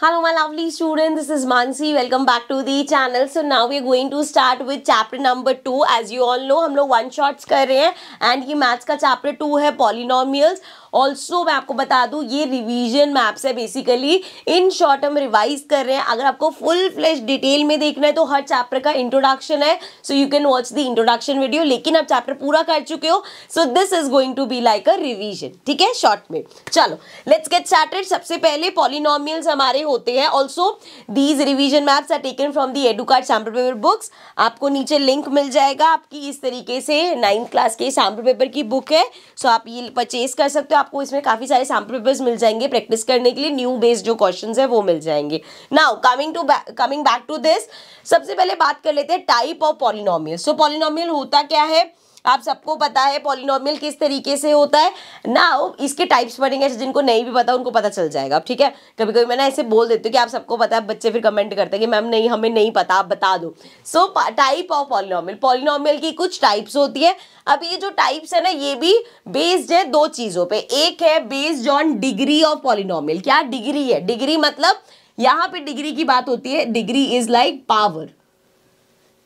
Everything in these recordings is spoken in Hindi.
Hello my lovely students, this is Mansi. Welcome back to the channel. So now we are going to start with chapter number two As you all know, हम लोग वन शॉट्स कर रहे हैं एंड ये मैथ्स का चैप्टर टू है पॉलिनॉमियल्स ऑल्सो मैं आपको बता दूँ ये रिवीजन मैप्स है बेसिकली इन शॉर्ट हम रिवाइज कर रहे हैं अगर आपको फुल फ्लैश डिटेल में देखना है तो हर चैप्टर का इंट्रोडक्शन है so you can watch the introduction video लेकिन आप चैप्टर पूरा कर चुके हो so this is going to be like a revision ठीक है शॉर्ट में चलो लेट्स गेट स्टार्टेड सबसे पहले पॉलिनॉमियल्स हमारे होते हैं also these revision maps are taken from the Educart sample paper books आपको नीचे लिंक मिल जाएगा आपकी इस तरीके से नाइन्थ क्लास के सैम्पल पेपर की बुक है सो so आप ये परचेज कर सकते हो आपको इसमें काफ़ी सारे सैम्पल पेपर्स मिल जाएंगे प्रैक्टिस करने के लिए न्यू बेस्ड जो क्वेश्चन है वो मिल जाएंगे now coming to coming back to this सबसे पहले बात कर लेते हैं type of polynomial so polynomial होता क्या है आप सबको पता है पॉलिनोमियल किस तरीके से होता है ना इसके टाइप्स पढ़ेंगे जिनको नहीं भी पता उनको पता चल जाएगा ठीक है कभी कभी मैं ना ऐसे बोल देती हूँ कि आप सबको पता है बच्चे फिर कमेंट करते हैं कि मैम नहीं हमें नहीं पता आप बता दो so type of polynomial polynomial की कुछ टाइप्स होती है अब ये जो टाइप्स है ना ये भी बेस्ड है दो चीज़ों पर एक है based on degree of polynomial क्या डिग्री है डिग्री मतलब यहाँ पे डिग्री की बात होती है डिग्री इज लाइक पावर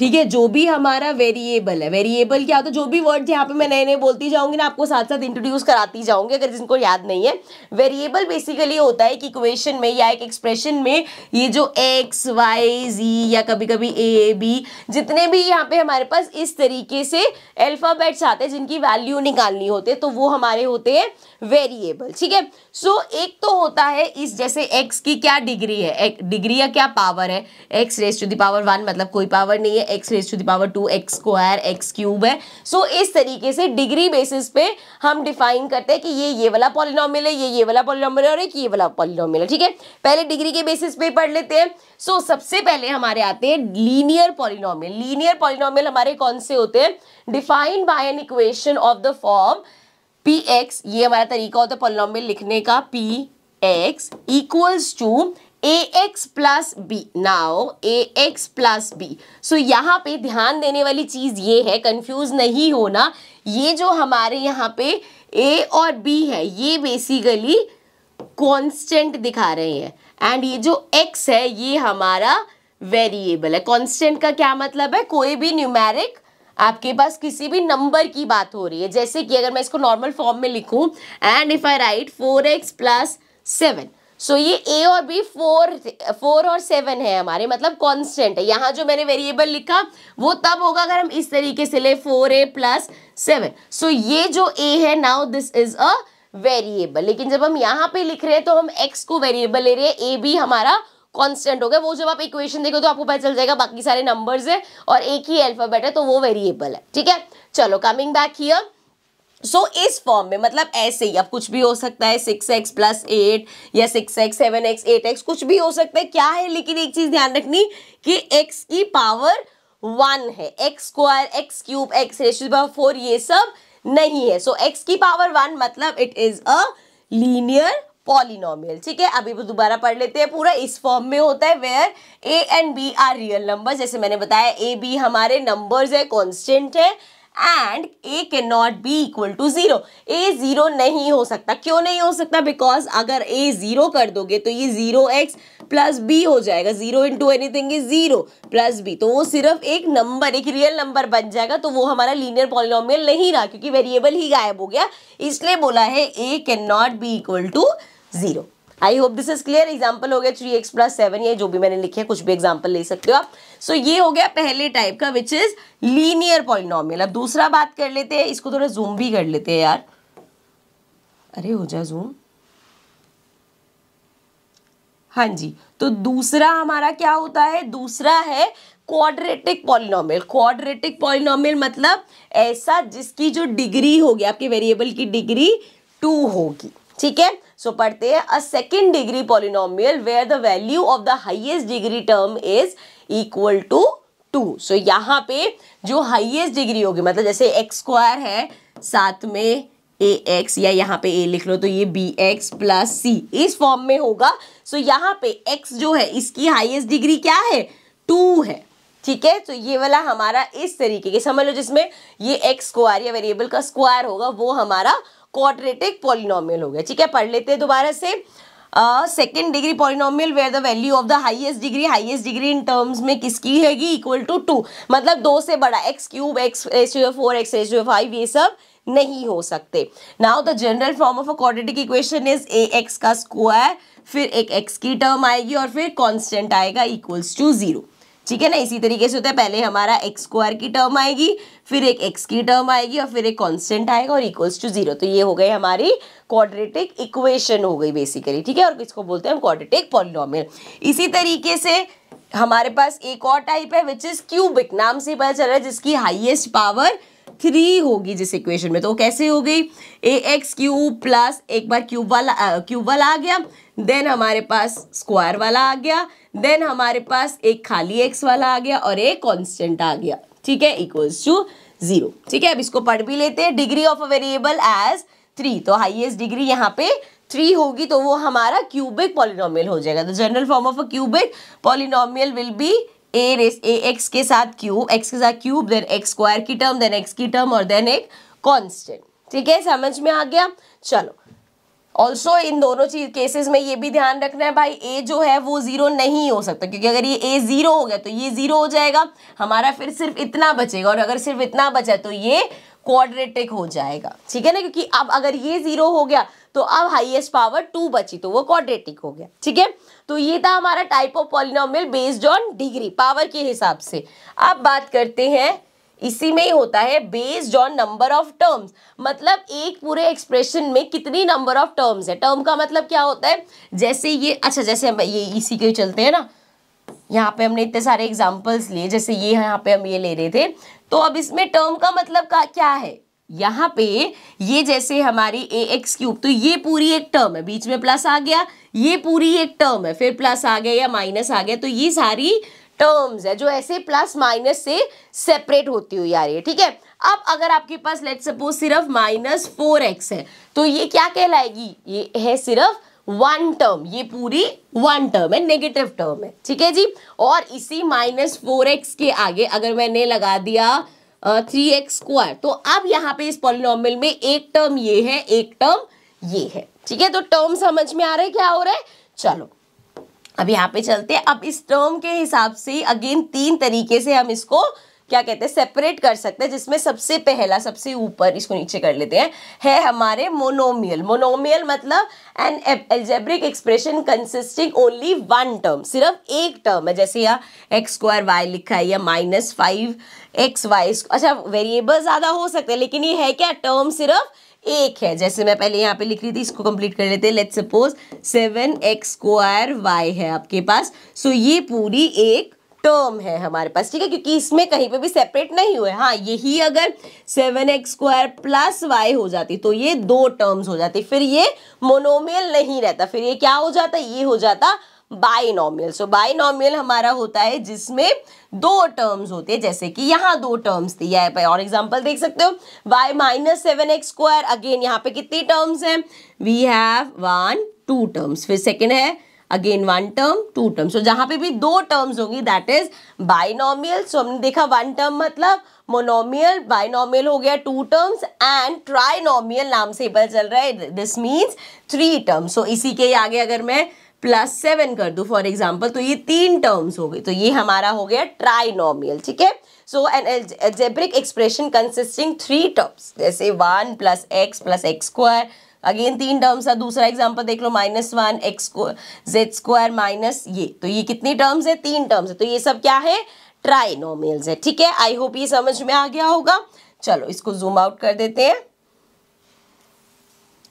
ठीक है जो भी हमारा वेरिएबल है वेरिएबल क्या होता तो है जो भी वर्ड यहाँ पे मैं नए नए बोलती जाऊंगी ना आपको साथ साथ इंट्रोड्यूस कराती जाऊंगी अगर जिनको याद नहीं है वेरिएबल बेसिकली होता है कि इक्वेशन में या एक एक्सप्रेशन में ये जो एक्स वाई जी या कभी कभी ए बी जितने भी यहाँ पे हमारे पास इस तरीके से अल्फ़ाबेट्स आते हैं जिनकी वैल्यू निकालनी होती है तो वो हमारे होते हैं वेरिएबल ठीक है सो एक तो होता है इस जैसे एक्स की क्या डिग्री है डिग्री या क्या पावर है x raise to the power one मतलब कोई पावर नहीं है x raise to the power two x square x cube है सो so, इस तरीके से डिग्री बेसिस पे हम डिफाइन करते हैं कि ये ये वाला पॉलिनॉमिल है ये ये वाला पॉलिनॉमिल है और एक ये वाला पॉलिनॉमिल है ठीक है पहले डिग्री के बेसिस पे पढ़ लेते हैं सो so, सबसे पहले हमारे आते हैं लीनियर पॉलिनॉमिल लीनियर पॉलिनॉमिल हमारे कौन से होते हैं defined by an equation of the form p ये हमारा तरीका होता है पॉलिनॉमिल लिखने का p x equals to ax plus b a ax plus b so यहाँ पे ध्यान देने वाली चीज़ ये है कंफ्यूज नहीं होना ये जो हमारे यहाँ पे a और b है ये बेसिकली कॉन्स्टेंट दिखा रहे हैं एंड ये जो x है ये हमारा वेरिएबल है कॉन्स्टेंट का क्या मतलब है कोई भी न्यूमेरिक आपके पास किसी भी नंबर की बात हो रही है जैसे कि अगर मैं इसको नॉर्मल फॉर्म में लिखूं and if I write four x plus seven so so, ये ए और बी फोर फोर और सेवन है हमारे मतलब कांस्टेंट है यहाँ जो मैंने वेरिएबल लिखा वो तब होगा अगर हम इस तरीके से ले four a plus seven so ये जो ए है now this is a variable लेकिन जब हम यहाँ पे लिख रहे हैं तो हम एक्स को वेरिएबल ले रहे हैं ए बी हमारा कॉन्स्टेंट हो गया वो जब आप इक्वेशन देखो तो आपको पता चल जाएगा बाकी सारे नंबर्स है और एक ही अल्फाबेट है तो वो वेरिएबल है ठीक है चलो coming back here so so, इस फॉर्म में मतलब ऐसे ही अब कुछ भी हो सकता है सिक्स एक्स प्लस एट या six x seven x eight x कुछ भी हो सकता है क्या है लेकिन एक चीज़ ध्यान रखनी कि x की पावर वन है x square x cube x raise to power four ये सब नहीं है सो so, x की पावर वन मतलब it is a linear polynomial ठीक है अभी वो दोबारा पढ़ लेते हैं पूरा इस फॉर्म में होता है where a and b are real number जैसे मैंने बताया ए बी हमारे नंबर्स है कॉन्स्टेंट है एंड ए के not be equal to zero a zero नहीं हो सकता क्यों नहीं हो सकता बिकॉज अगर ए जीरो कर दोगे तो ये जीरो एक्स प्लस बी हो जाएगा zero into anything is zero plus b तो वो सिर्फ एक नंबर एक रियल नंबर बन जाएगा तो वो हमारा लीनियर पॉलिनोमियल नहीं रहा क्योंकि वेरिएबल ही गायब हो गया इसलिए बोला है a can not be equal to zero I hope this is clear example हो गया थ्री एक्स प्लस सेवन ये जो भी मैंने लिखे कुछ भी एग्जाम्पल ले सकते हो आप सो ये हो गया पहले टाइप का विच इज लीनियर पॉलिनॉमियल अब दूसरा बात कर लेते हैं इसको थोड़ा जूम भी कर लेते हैं यार अरे हो जाए जूम हाँ जी तो दूसरा हमारा क्या होता है दूसरा है क्वाड्रेटिक पॉलिनॉमियल क्वाड्रेटिक पॉलिनॉमियल मतलब ऐसा जिसकी जो डिग्री होगी आपके वेरिएबल की डिग्री टू होगी ठीक है सो पढ़ते हैं a second degree polynomial where the value of the highest degree term is equal to two so यहाँ पे जो हाइएस्ट डिग्री होगी मतलब जैसे एक्स स्क्वायर है साथ में ए एक्स या यहाँ पे ए लिख लो तो ये बी एक्स प्लस सी इस फॉर्म में होगा सो so, यहाँ पे एक्स जो है इसकी हाइएस्ट डिग्री क्या है टू है ठीक है तो ये वाला हमारा इस तरीके के समझ लो जिसमें ये एक्स स्क्वायर या वेरिएबल का स्क्वायर होगा वो हमारा क्वाड्रेटिक पॉलिनॉमियल हो गया ठीक है पढ़ लेते हैं दोबारा से second degree polynomial where the value of the highest degree highest degree in terms में किसकी हैगी इक्वल टू टू मतलब दो से बड़ा एक्स क्यूब एक्स यू फोर एक्स यू फाइव ये सब नहीं हो सकते now the general form of a quadratic equation is a x का स्क्वायर फिर एक एक्स की टर्म आएगी और फिर कॉन्स्टेंट आएगा इक्वल्स टू जीरो ठीक है ना इसी तरीके से होता है पहले हमारा एक्स स्क्वायर की टर्म आएगी फिर एक एक्स की टर्म आएगी और फिर एक कांस्टेंट आएगा और इक्वल्स टू जीरो तो ये हो गई हमारी क्वाड्रेटिक इक्वेशन हो गई बेसिकली ठीक है और इसको बोलते हैं हम क्वाड्रेटिक पॉलिनोमियल इसी तरीके से हमारे पास एक और टाइप है विच इज़ क्यूबिक नाम से पता चल रहा है जिसकी हाइएस्ट पावर थ्री होगी जिस इक्वेशन में तो कैसे हो गई ए एक्स क्यूब प्लस एक बार क्यूब वाला क्यूब वाला आ गया देन हमारे पास स्क्वायर वाला आ गया देन हमारे पास एक खाली एक्स वाला आ गया और एक कॉन्स्टेंट आ गया ठीक है इक्वल्स टू जीरो ठीक है अब इसको पढ़ भी लेते हैं degree of a variable as three तो हाइएस्ट डिग्री यहाँ पे थ्री होगी तो वो हमारा क्यूबिक पॉलिनोमियल हो जाएगा the general form of a cubic polynomial will be a raise a x के साथ क्यूब एक्स के साथ क्यूब देन एक्स स्क्वायर की टर्म देन एक्स की टर्म और देन एक कॉन्स्टेंट ठीक है समझ में आ गया चलो ऑल्सो इन दोनों चीज केसेस में ये भी ध्यान रखना है भाई ए जो है वो जीरो नहीं हो सकता क्योंकि अगर ये ए जीरो हो गया तो ये जीरो हो जाएगा हमारा फिर सिर्फ इतना बचेगा और अगर सिर्फ इतना बचा तो ये क्वाड्रेटिक हो जाएगा ठीक है ना क्योंकि अब अगर ये जीरो हो गया तो अब हाईएस्ट पावर टू बची तो वो क्वाड्रेटिक हो गया ठीक है तो ये था हमारा type of polynomial based on degree power के हिसाब से अब बात करते हैं इसी में ही होता है based on number of terms मतलब एक पूरे एक्सप्रेशन में कितनी नंबर ऑफ टर्म्स है टर्म का मतलब क्या होता है जैसे ये अच्छा जैसे हम ये इसी के चलते हैं ना यहाँ पे हमने इतने सारे एग्जाम्पल्स लिए जैसे ये यहाँ पे हम ये ले रहे थे तो अब इसमें टर्म का मतलब का क्या है यहाँ पे ये जैसे हमारी ए एक्स क्यूब तो ये पूरी एक टर्म है बीच में प्लस आ गया ये पूरी एक टर्म है फिर प्लस आ गया या माइनस आ गया तो ये सारी टर्म्स है जो ऐसे प्लस माइनस से सेपरेट होती हुई आ रही है ठीक है अब अगर आपके पास लेट सपोज सिर्फ माइनस फोर एक्स है तो ये क्या कहलाएगी ये है सिर्फ वन टर्म ये पूरी वन टर्म है नेगेटिव टर्म है ठीक है जी और इसी माइनस फोर एक्स के आगे अगर मैंने लगा दिया थ्री एक्स स्क्वायर तो अब यहाँ पे इस पॉलिनॉमियल में एक टर्म ये है एक टर्म ये है ठीक है तो टर्म समझ में आ रहा है क्या हो रहा है चलो अब यहाँ पे चलते हैं अब इस टर्म के हिसाब से अगेन तीन तरीके से हम इसको क्या कहते हैं सेपरेट कर सकते हैं जिसमें सबसे पहला सबसे ऊपर इसको नीचे कर लेते हैं है हमारे मोनोमियल मोनोमियल मतलब an algebraic expression consisting only one term सिर्फ एक टर्म है जैसे यहाँ एक्स स्क्वायर वाई लिखा है या माइनस फाइव एक्स वाई अच्छा वेरिएबल ज़्यादा हो सकते हैं लेकिन ये है क्या टर्म सिर्फ एक है जैसे मैं पहले यहाँ पे लिख रही थी इसको कंप्लीट कर लेते हैं let's suppose seven x square y है आपके पास सो so ये पूरी एक टर्म है हमारे पास ठीक है क्योंकि इसमें कहीं पे भी सेपरेट नहीं हुए हाँ यही अगर seven x square plus y हो जाती तो ये दो टर्म्स हो जाती फिर ये मोनोमियल नहीं रहता फिर ये क्या हो जाता ये हो जाता बाइनोमियल सो बाइनोमियल हमारा होता है जिसमें दो टर्म्स होते हैं जैसे कि यहाँ दो टर्म्स थी यहाँ और एग्जांपल देख सकते हो y minus seven x square again यहाँ पे कितनी टर्म्स हैं we have one two terms फिर सेकेंड है again one term two term so जहां पे भी दो टर्म्स होंगी दैट इज बाइनोमियल सो हमने देखा वन टर्म मतलब मोनोमियल बाइनोमियल हो गया टू टर्म्स एंड ट्राइनोमियल नाम से पता चल रहा है this means three term so इसी के आगे अगर मैं प्लस सेवन कर दू फॉर एग्जाम्पल तो ये तीन टर्म्स हो गए तो ये हमारा हो गया ट्राइनॉमियल ठीक है so an algebraic expression consisting three terms जैसे one plus x plus x square again तीन टर्म्स है दूसरा एग्जाम्पल देख लो minus one x z square minus ये तो ये कितनी टर्म्स है तीन टर्म्स है तो ये सब क्या है ट्राइनोमियल्स है ठीक है आई होप ये समझ में आ गया होगा चलो इसको जूम आउट कर देते हैं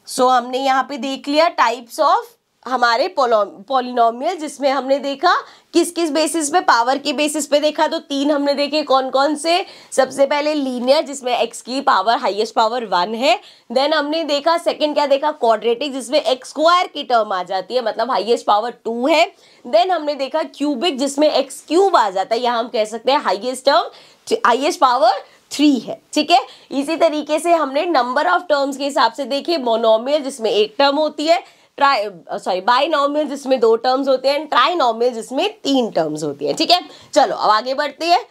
सो so, हमने यहाँ पे देख लिया टाइप्स ऑफ हमारे पोलो पोलिनोमियल जिसमें हमने देखा किस किस बेसिस पे पावर के बेसिस पे देखा तो तीन हमने देखे कौन कौन से सबसे पहले लीनियर जिसमें एक्स की पावर हाईएस्ट पावर वन है देन हमने देखा सेकंड क्या देखा क्वाड्रेटिक जिसमें एक्स स्क्वायर की टर्म आ जाती है मतलब हाईएस्ट पावर टू है देन हमने देखा क्यूबिक जिसमें एक्स क्यूब आ जाता है यहाँ हम कह सकते हैं highest term highest power three है ठीक है इसी तरीके से हमने नंबर ऑफ टर्म्स के हिसाब से देखे मोनोमियल जिसमें एक टर्म होती है सॉरी बाई नॉर्मल जिसमें दो टर्म्स होते हैं ट्राई नॉर्मल जिसमें तीन टर्म्स होती है ठीक है चलो अब आगे बढ़ते हैं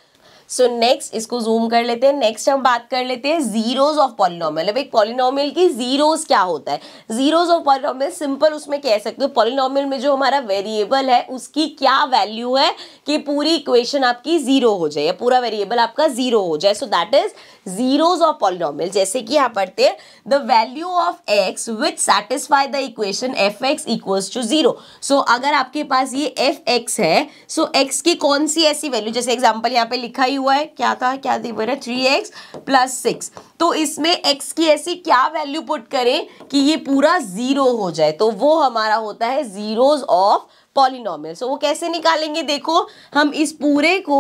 सो नेक्स्ट इसको जूम कर लेते हैं नेक्स्ट हम बात कर लेते हैं जीरोज ऑफ पॉलिनॉमल अब एक पॉलिनॉमल की जीरोज क्या होता है जीरोज ऑफ पॉलिनॉमल सिंपल उसमें कह सकते हो पॉलिनॉमल में जो हमारा वेरिएबल है उसकी क्या वैल्यू है कि पूरी इक्वेशन आपकी जीरो हो जाए या पूरा वेरिएबल आपका जीरो हो जाए so that is zeros of polynomial जैसे कि यहाँ पढ़ते हैं the value of x which satisfy the equation f x equals to zero so अगर आपके पास ये एफ एक्स है सो so एक्स की कौन सी ऐसी वैल्यू जैसे एग्जाम्पल यहाँ पे लिखा ही हुआ है क्या था क्या दिया हुआ है थ्री एक्स प्लस सिक्स तो इसमें x की ऐसी क्या वैल्यू पुट करें कि ये पूरा ज़ीरो हो जाए तो वो हमारा होता है ज़ीरोज़ ऑफ पॉलिनॉमियल सो वो कैसे निकालेंगे देखो हम इस पूरे को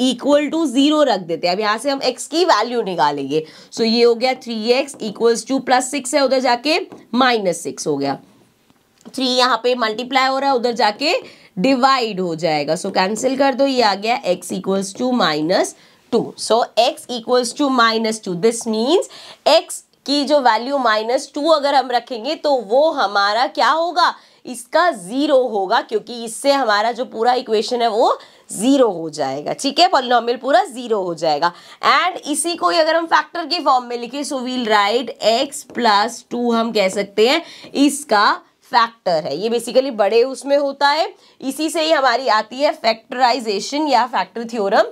इक्वल टू जीरो रख देते हैं अब यहाँ से हम x की वैल्यू निकालेंगे सो so, ये हो गया three x equals to plus six है उधर जाके माइनस सिक्स हो गया थ्री यहाँ पे मल्टीप्लाई हो रहा है उधर जाके डिवाइड हो जाएगा सो so, कैंसिल कर दो ये आ गया x equals to minus two so x equals to minus two this means x की जो वैल्यू माइनस टू अगर हम रखेंगे तो वो हमारा क्या होगा इसका ज़ीरो होगा क्योंकि इससे हमारा जो पूरा इक्वेशन है वो ज़ीरो हो जाएगा ठीक है पॉलिनॉमियल पूरा ज़ीरो हो जाएगा एंड इसी को ही अगर हम फैक्टर के फॉर्म में लिखे so we'll write x plus two हम कह सकते हैं इसका फैक्टर है ये बेसिकली बड़े उसमें होता है इसी से ही हमारी आती है फैक्टराइजेशन या factor theorem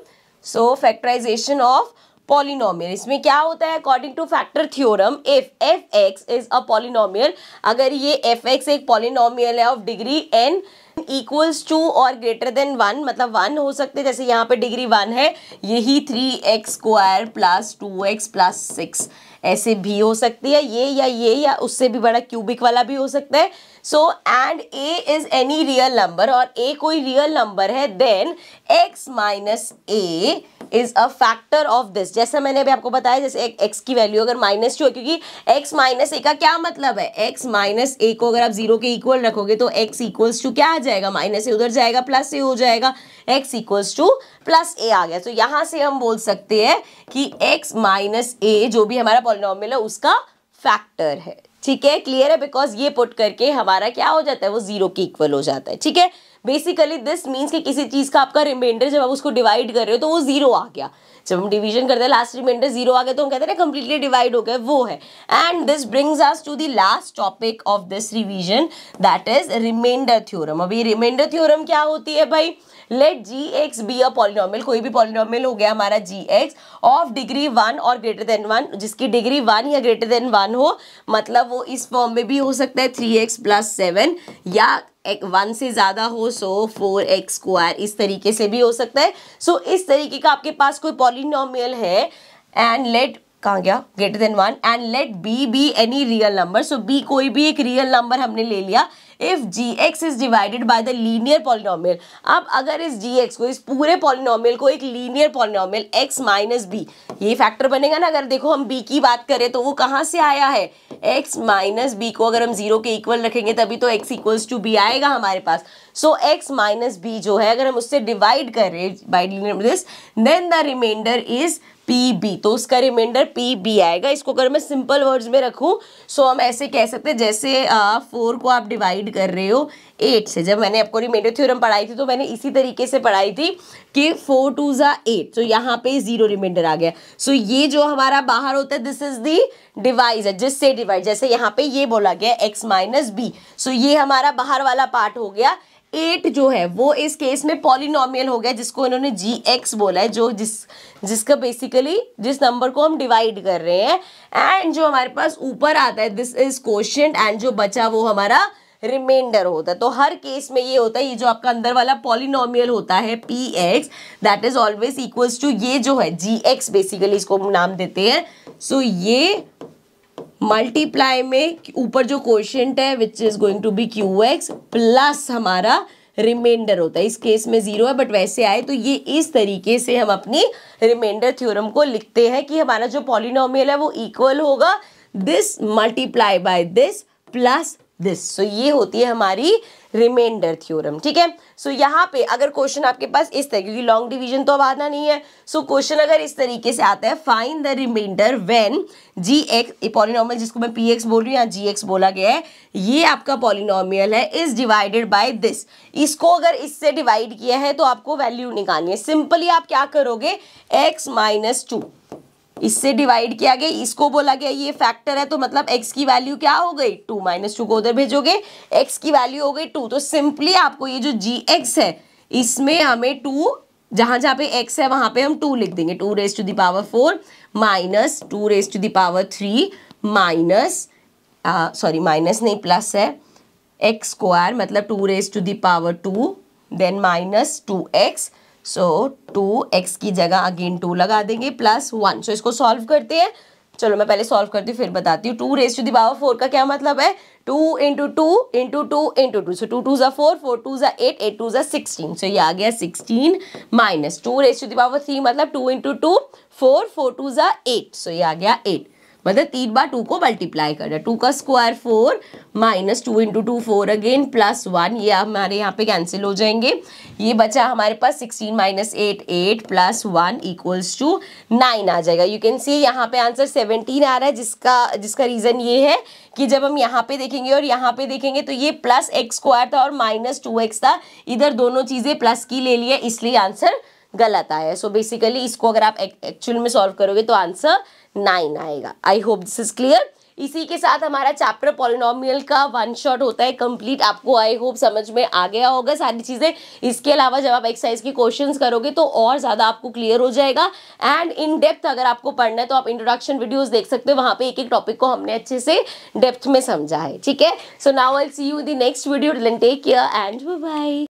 so factorization of polynomial इसमें क्या होता है according to factor theorem if f x is a polynomial अगर ये एफ एक्स एक पॉलिनोमियल है of degree n equals to और ग्रेटर देन वन मतलब वन हो सकते जैसे यहाँ पे डिग्री वन है यही three x square plus two x plus six ऐसे भी हो सकती है ये या ये या उससे भी बड़ा क्यूबिक वाला भी हो सकता है so and a is any real number और ए कोई रियल नंबर है then x minus a is a factor of this जैसा मैंने अभी आपको बताया जैसे एक एक्स की वैल्यू अगर माइनस टू है क्योंकि एक्स माइनस ए का क्या मतलब है एक्स माइनस ए को अगर आप जीरो के इक्वल रखोगे तो एक्स इक्वल्स टू क्या आ जाएगा माइनस ए उधर जाएगा प्लस ए हो जाएगा x equals to plus a आ गया तो यहां यहाँ से हम बोल सकते हैं कि एक्स माइनस ए जो भी हमारा पॉलिनॉमिल है उसका फैक्टर है ठीक है क्लियर है बिकॉज ये पुट करके हमारा क्या हो जाता है वो जीरो के इक्वल हो जाता है ठीक है बेसिकली दिस मीन्स कि किसी चीज़ का आपका रिमाइंडर जब आप उसको डिवाइड कर रहे हो तो वो जीरो आ गया जब हम डिवीजन करते हैं लास्ट रिमाइंडर जीरो आ गए तो हम कहते हैं ना कंप्लीटली डिवाइड हो गए वो है and this brings us to the last topic of this revision that is reminder theorem अभी रिमाइंडर थ्योरम क्या होती है भाई let g x be a polynomial कोई भी पॉलिनॉमियल हो गया हमारा g x of degree one और ग्रेटर देन वन जिसकी डिग्री वन या ग्रेटर देन वन हो मतलब वो इस फॉर्म में भी हो सकता है थ्री एक्स प्लस सेवन या एक वन से ज़्यादा हो सो फोर एक्स स्क्वायर इस तरीके से भी हो सकता है सो so, इस तरीके का आपके पास कोई पॉली पॉलिनोमियल है एंड लेट कहाँ गया greater than one and let b be any real number so b कोई भी एक रियल नंबर हमने ले लिया if g x is divided by the linear polynomial अब अगर इस जी एक्स को इस पूरे पॉलिनॉमियल को एक linear polynomial x minus b ये फैक्टर बनेगा ना अगर देखो हम बी की बात करें तो वो कहाँ से आया है एक्स माइनस बी को अगर हम जीरो के इक्वल रखेंगे तभी तो एक्स इक्वल्स टू बी आएगा हमारे पास सो एक्स माइनस बी जो है अगर हम उससे डिवाइड करें by linear this then the reminder is p b तो उसका रिमाइंडर पी बी आएगा इसको अगर मैं सिंपल वर्ड्स में रखूँ सो हम ऐसे कह सकते हैं जैसे फोर को आप डिवाइड कर रहे हो एट से जब मैंने आपको रिमाइंडर थ्योरम पढ़ाई थी तो मैंने इसी तरीके से पढ़ाई थी कि फोर टू ज़ा एट तो यहाँ पे ज़ीरो रिमाइंडर आ गया सो so, ये जो हमारा बाहर होता है दिस इज़ दी डिवाइज है जिससे डिवाइड जैसे यहाँ पे ये बोला गया एक्स माइनस बी सो ये हमारा बाहर वाला पार्ट हो गया एट जो है वो इस केस में पॉलिनोमियल हो गया जिसको इन्होंने जी एक्स बोला है जो जिस जिसका बेसिकली जिस नंबर को हम डिवाइड कर रहे हैं एंड जो हमारे पास ऊपर आता है दिस इज क्वेश्चन एंड जो बचा वो हमारा रिमाइंडर होता है तो हर केस में ये होता है ये जो आपका अंदर वाला पॉलिनोमियल होता है p x that is always equals to ये जो है जी एक्स बेसिकली इसको हम नाम देते हैं सो so, ये मल्टीप्लाई में ऊपर जो क्वेश्चन है which is going to be q x plus हमारा रिमाइंडर होता है इस केस में ज़ीरो है बट वैसे आए तो ये इस तरीके से हम अपनी रिमाइंडर थ्योरम को लिखते हैं कि हमारा जो पॉलिनोमियल है वो इक्वल होगा this multiply by this plus this so ये होती है हमारी रिमाइंडर थ्योरम ठीक है सो यहाँ पे अगर क्वेश्चन आपके पास इस तरह क्योंकि लॉन्ग डिवीजन तो अब आना नहीं है सो so, क्वेश्चन अगर इस तरीके से आता है fine the reminder when g x polynomial जिसको मैं पी एक्स बोल रही हूँ यहाँ जी एक्स बोला गया है ये आपका पॉलिनॉमियल है इज डिवाइडेड बाई दिस इसको अगर इससे डिवाइड किया है तो आपको वैल्यू निकालनी है सिंपली आप क्या करोगे एक्स माइनस टू इससे डिवाइड किया गया इसको बोला गया ये फैक्टर है तो मतलब एक्स की वैल्यू क्या हो गई टू माइनस टू को उधर भेजोगे एक्स की वैल्यू हो गई टू तो सिंपली आपको ये जो जी एक्स है इसमें हमें टू जहां जहां पे एक्स है वहां पे हम टू लिख देंगे two raise to the power four minus two raise to the power three minus sorry minus नहीं प्लस है एक्स स्क्वायर मतलब two raise to the power two then minus two x so two x की जगह अगेन टू लगा देंगे प्लस वन सो इसको सॉल्व करते हैं चलो मैं पहले सॉल्व करती हूँ फिर बताती हूँ two raise to the power four का क्या मतलब है two into two into two into two so two two za four four two za eight eight two za sixteen so ये आ गया sixteen minus two raise to the power three मतलब two into two four four two za eight so ये आ गया एट मतलब तीन बार टू को मल्टीप्लाई करना टू का square four minus to into two four again plus one ये हमारे यहाँ पे कैंसिल हो जाएंगे ये बचा हमारे पास sixteen minus eight eight plus one equals to nine आ जाएगा यू कैन सी यहाँ पे आंसर सेवनटीन आ रहा है जिसका जिसका रीज़न ये है कि जब हम यहाँ पे देखेंगे और यहाँ पे देखेंगे तो ये प्लस एक्स स्क्वायर था और माइनस टू एक्स था इधर दोनों चीज़ें प्लस की ले लिया इसलिए आंसर गलत आया है सो बेसिकली इसको अगर आप एक्चुअल में सॉल्व करोगे तो आंसर नाइन आएगा I hope this is clear इसी के साथ हमारा चैप्टर पॉलिनोमियल का वन शॉट होता है कंप्लीट आपको आई होप समझ में आ गया होगा सारी चीज़ें इसके अलावा जब आप एक्सरसाइज के क्वेश्चंस करोगे तो और ज़्यादा आपको क्लियर हो जाएगा एंड इन डेप्थ अगर आपको पढ़ना है तो आप इंट्रोडक्शन वीडियोस देख सकते हो वहाँ पे एक एक टॉपिक को हमने अच्छे से डेप्थ में समझा है ठीक है so now I see you the next video take care and by